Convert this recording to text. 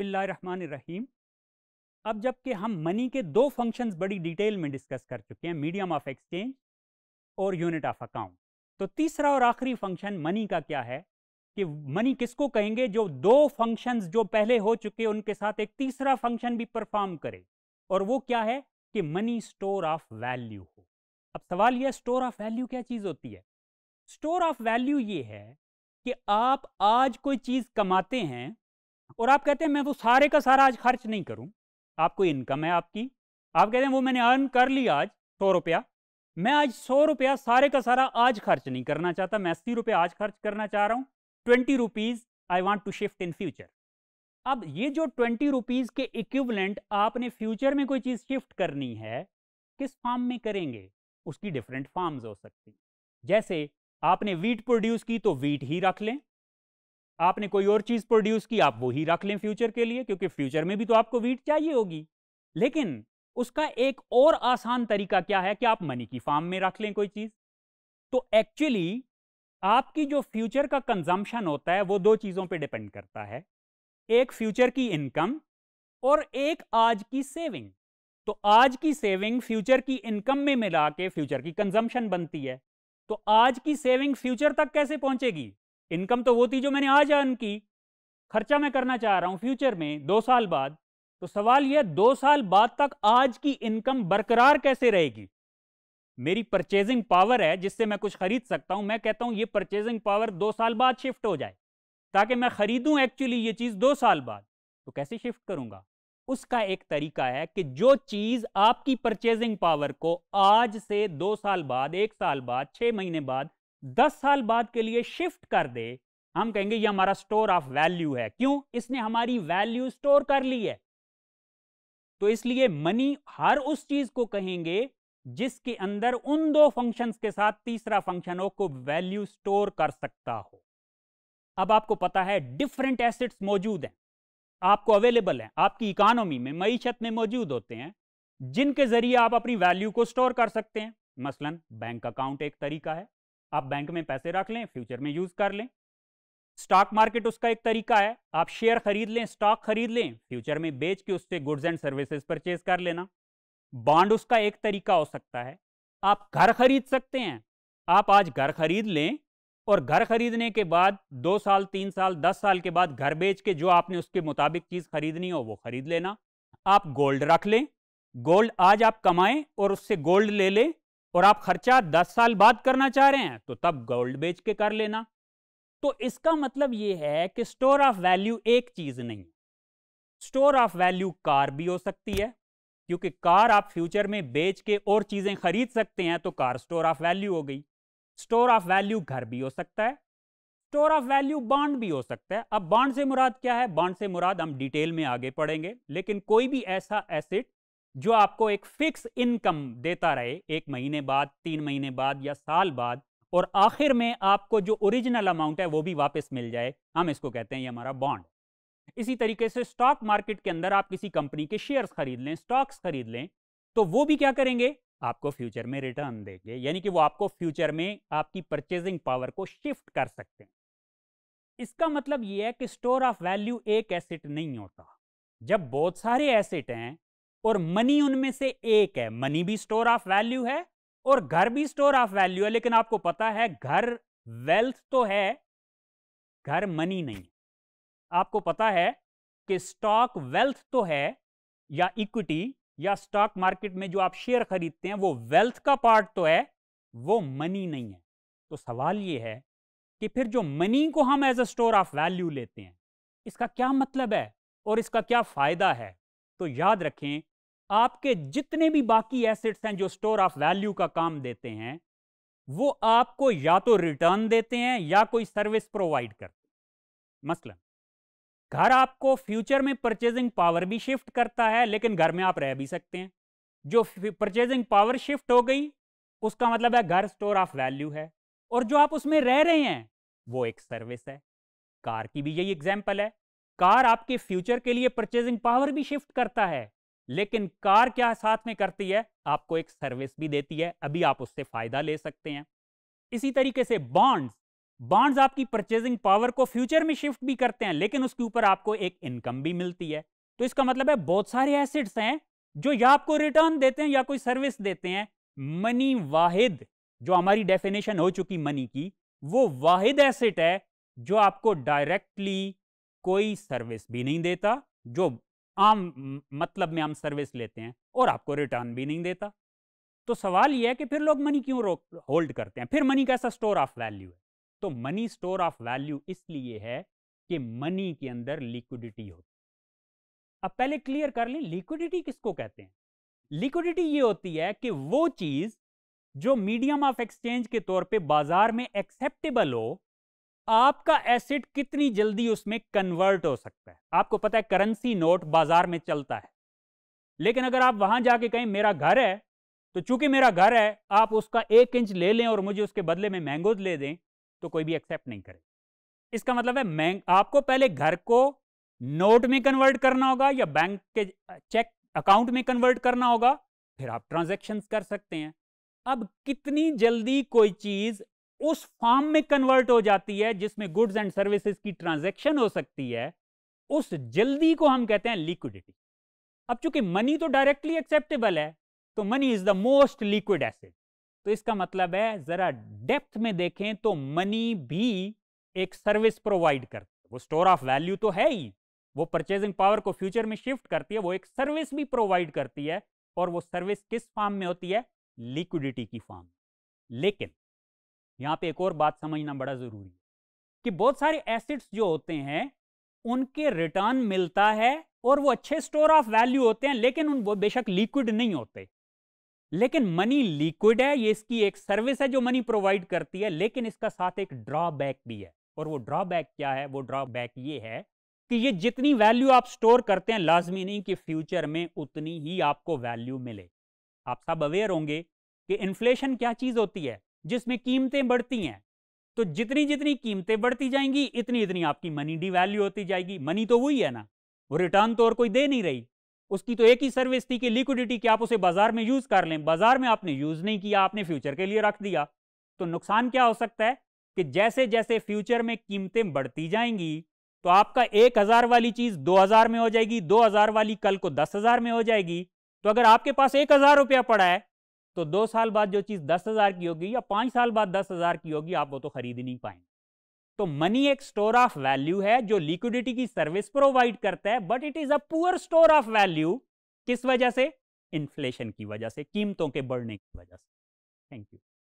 बसमीम अब जबकि हम मनी के दो फंक्शंस बड़ी डिटेल में डिस्कस कर चुके हैं मीडियम ऑफ एक्सचेंज और यूनिट ऑफ अकाउंट तो तीसरा और आखिरी फंक्शन मनी का क्या है कि मनी किसको कहेंगे जो दो फंक्शंस जो पहले हो चुके उनके साथ एक तीसरा फंक्शन भी परफॉर्म करे और वो क्या है कि मनी स्टोर ऑफ वैल्यू हो अब सवाल यह स्टोर ऑफ वैल्यू क्या चीज़ होती है स्टोर ऑफ वैल्यू ये है कि आप आज कोई चीज़ कमाते हैं और आप कहते हैं मैं वो सारे का सारा आज खर्च नहीं करूँ आपको इनकम है आपकी आप कहते हैं वो मैंने अर्न कर लिया आज सौ रुपया मैं आज सौ रुपया सारे का सारा आज खर्च नहीं करना चाहता मैं अस्सी रुपया आज खर्च करना चाह रहा हूँ twenty rupees I want to shift in future अब ये जो ट्वेंटी रुपीज़ के इक्विवलेंट आपने फ्यूचर में कोई चीज़ शिफ्ट करनी है किस फार्म में करेंगे उसकी डिफरेंट फार्म्स हो सकती जैसे आपने वीट प्रोड्यूस की तो वीट ही रख लें आपने कोई और चीज़ प्रोड्यूस की आप वही रख लें फ्यूचर के लिए क्योंकि फ्यूचर में भी तो आपको वीट चाहिए होगी लेकिन उसका एक और आसान तरीका क्या है कि आप मनी की फार्म में रख लें कोई चीज़ तो एक्चुअली आपकी जो फ्यूचर का कंजम्पशन होता है वो दो चीज़ों पे डिपेंड करता है एक फ्यूचर की इनकम और एक आज की सेविंग तो आज की सेविंग फ्यूचर की इनकम में मिला के फ्यूचर की कंजम्पशन बनती है तो आज की सेविंग फ्यूचर तक कैसे पहुंचेगी इनकम तो वो थी जो मैंने आज अर्न की खर्चा मैं करना चाह रहा हूं फ्यूचर में दो साल बाद तो सवाल यह दो साल बाद तक आज की इनकम बरकरार कैसे रहेगी मेरी परचेजिंग पावर है जिससे मैं कुछ खरीद सकता हूं मैं कहता हूं ये परचेजिंग पावर दो साल बाद शिफ्ट हो जाए ताकि मैं खरीदूं एक्चुअली ये चीज दो साल बाद तो कैसे शिफ्ट करूंगा उसका एक तरीका है कि जो चीज आपकी परचेजिंग पावर को आज से दो साल बाद एक साल बाद छह महीने बाद दस साल बाद के लिए शिफ्ट कर दे हम कहेंगे ये हमारा स्टोर ऑफ वैल्यू है क्यों इसने हमारी वैल्यू स्टोर कर ली है तो इसलिए मनी हर उस चीज को कहेंगे जिसके अंदर उन दो फंक्शंस के साथ तीसरा फंक्शन हो को वैल्यू स्टोर कर सकता हो अब आपको पता है डिफरेंट एसेट्स मौजूद हैं आपको अवेलेबल हैं आपकी इकोनॉमी में मीशत में मौजूद होते हैं जिनके जरिए आप अपनी वैल्यू को स्टोर कर सकते हैं मसलन बैंक अकाउंट एक तरीका है आप बैंक में पैसे रख लें फ्यूचर में यूज कर लें स्टॉक मार्केट उसका एक तरीका है आप शेयर खरीद लें स्टॉक खरीद लें फ्यूचर में बेच के उससे गुड्स एंड सर्विसेज परचेज कर लेना बॉन्ड उसका एक तरीका हो सकता है आप घर खरीद सकते हैं आप आज घर खरीद लें और घर खरीदने के बाद दो साल तीन साल दस साल के बाद घर बेच के जो आपने उसके मुताबिक चीज़ खरीदनी हो वो खरीद लेना आप गोल्ड रख लें गोल्ड आज आप कमाएं और उससे गोल्ड ले लें और आप खर्चा दस साल बाद करना चाह रहे हैं तो तब गोल्ड बेच के कर लेना तो इसका मतलब यह है कि स्टोर ऑफ वैल्यू एक चीज नहीं स्टोर ऑफ वैल्यू कार भी हो सकती है क्योंकि कार आप फ्यूचर में बेच के और चीजें खरीद सकते हैं तो कार स्टोर ऑफ वैल्यू हो गई स्टोर ऑफ वैल्यू घर भी हो सकता है स्टोर ऑफ वैल्यू बॉन्ड भी हो सकता है अब बॉन्ड से मुराद क्या है बॉन्ड से मुराद हम डिटेल में आगे पढ़ेंगे लेकिन कोई भी ऐसा एसेट जो आपको एक फिक्स इनकम देता रहे एक महीने बाद तीन महीने बाद या साल बाद और आखिर में आपको जो ओरिजिनल अमाउंट है वो भी वापस मिल जाए हम इसको कहते हैं ये हमारा बॉन्ड इसी तरीके से स्टॉक मार्केट के अंदर आप किसी कंपनी के शेयर्स खरीद लें स्टॉक्स खरीद लें तो वो भी क्या करेंगे आपको फ्यूचर में रिटर्न देंगे यानी कि वो आपको फ्यूचर में आपकी परचेजिंग पावर को शिफ्ट कर सकते हैं इसका मतलब ये है कि स्टोर ऑफ वैल्यू एक एसेट नहीं होता जब बहुत सारे एसेट हैं और मनी उनमें से एक है मनी भी स्टोर ऑफ वैल्यू है और घर भी स्टोर ऑफ वैल्यू है लेकिन आपको पता है घर वेल्थ तो है घर मनी नहीं आपको पता है कि स्टॉक वेल्थ तो है या इक्विटी या स्टॉक मार्केट में जो आप शेयर खरीदते हैं वो वेल्थ का पार्ट तो है वो मनी नहीं है तो सवाल ये है कि फिर जो मनी को हम as a store of value लेते हैं इसका क्या मतलब है और इसका क्या फ़ायदा है तो याद रखें आपके जितने भी बाकी एसेट्स हैं जो स्टोर ऑफ वैल्यू का काम देते हैं वो आपको या तो रिटर्न देते हैं या कोई सर्विस प्रोवाइड करते हैं मसलन घर आपको फ्यूचर में परचेजिंग पावर भी शिफ्ट करता है लेकिन घर में आप रह भी सकते हैं जो परचेजिंग पावर शिफ्ट हो गई उसका मतलब है घर स्टोर ऑफ वैल्यू है और जो आप उसमें रह रहे हैं वो एक सर्विस है कार की भी यही एग्जाम्पल है कार आपके फ्यूचर के लिए परचेजिंग पावर भी शिफ्ट करता है लेकिन कार क्या साथ में करती है आपको एक सर्विस भी देती है अभी आप उससे फायदा ले सकते हैं इसी तरीके से बॉन्ड्स बॉन्ड्स आपकी परचेजिंग पावर को फ्यूचर में शिफ्ट भी करते हैं लेकिन उसके ऊपर आपको एक इनकम भी मिलती है तो इसका मतलब है बहुत सारे एसेट्स हैं जो या आपको रिटर्न देते हैं या कोई सर्विस देते हैं मनी वाहिद जो हमारी डेफिनेशन हो चुकी मनी की वो वाहिद एसेट है जो आपको डायरेक्टली कोई सर्विस भी नहीं देता जो आम मतलब में हम सर्विस लेते हैं और आपको रिटर्न भी नहीं देता तो सवाल यह है कि फिर लोग मनी क्यों होल्ड करते हैं फिर मनी कैसा स्टोर ऑफ वैल्यू है तो मनी स्टोर ऑफ वैल्यू इसलिए है कि मनी के अंदर लिक्विडिटी होती अब पहले क्लियर कर लें लिक्विडिटी किसको कहते हैं लिक्विडिटी ये होती है कि वो चीज जो मीडियम ऑफ एक्सचेंज के तौर पे बाजार में एक्सेप्टेबल हो आपका एसिड कितनी जल्दी उसमें कन्वर्ट हो सकता है आपको पता है करेंसी नोट बाजार में चलता है लेकिन अगर आप वहां जाके कहें मेरा घर है तो चूंकि मेरा घर है आप उसका एक इंच ले लें और मुझे उसके बदले में मैंगोज ले दें तो कोई भी एक्सेप्ट नहीं करे इसका मतलब है मैं आपको पहले घर को नोट में कन्वर्ट करना होगा या बैंक के चेक अकाउंट में कन्वर्ट करना होगा फिर आप ट्रांजेक्शन कर सकते हैं अब कितनी जल्दी कोई चीज उस फॉर्म में कन्वर्ट हो जाती है जिसमें गुड्स एंड सर्विसेज की ट्रांजैक्शन हो सकती है उस जल्दी को हम कहते हैं लिक्विडिटी अब चूंकि मनी तो डायरेक्टली एक्सेप्टेबल है तो money is the most liquid asset तो इसका मतलब है जरा डेप्थ में देखें तो मनी भी एक सर्विस प्रोवाइड करती है वो स्टोर ऑफ वैल्यू तो है ही वो परचेजिंग पावर को फ्यूचर में शिफ्ट करती है वो एक सर्विस भी प्रोवाइड करती है और वो सर्विस किस फॉर्म में होती है लिक्विडिटी की फॉर्म लेकिन यहाँ पे एक और बात समझना बड़ा ज़रूरी है कि बहुत सारे एसिड्स जो होते हैं उनके रिटर्न मिलता है और वो अच्छे स्टोर ऑफ वैल्यू होते हैं लेकिन उन वो बेशक लिक्विड नहीं होते लेकिन मनी लिक्विड है ये इसकी एक सर्विस है जो मनी प्रोवाइड करती है लेकिन इसका साथ एक ड्रॉबैक भी है और वो ड्रॉबैक क्या है वो ड्रॉबैक ये है कि ये जितनी वैल्यू आप स्टोर करते हैं लाजमी नहीं कि फ्यूचर में उतनी ही आपको वैल्यू मिले आप सब अवेयर होंगे कि इन्फ्लेशन क्या चीज़ होती है जिसमें कीमतें बढ़ती हैं तो जितनी जितनी कीमतें बढ़ती जाएंगी इतनी इतनी आपकी मनी डिवैल्यू होती जाएगी मनी तो वही है ना वो रिटर्न तो और कोई दे नहीं रही उसकी तो एक ही सर्विस थी कि लिक्विडिटी की आप उसे बाजार में यूज कर लें बाजार में आपने यूज नहीं किया आपने फ्यूचर के लिए रख दिया तो नुकसान क्या हो सकता है कि जैसे जैसे फ्यूचर में कीमतें बढ़ती जाएंगी तो आपका एक हजार वाली चीज दो हजार में हो जाएगी दो हजार वाली कल को दस हजार में हो जाएगी तो अगर आपके पास एक हजार रुपया पड़ा है तो दो साल बाद जो चीज़ दस हज़ार की होगी या पाँच साल बाद दस हज़ार की होगी आप वो तो खरीद नहीं पाएंगे तो मनी एक स्टोर ऑफ वैल्यू है जो लिक्विडिटी की सर्विस प्रोवाइड करता है but it is a poor store of value किस वजह से इन्फ्लेशन की वजह से कीमतों के बढ़ने की वजह से थैंक यू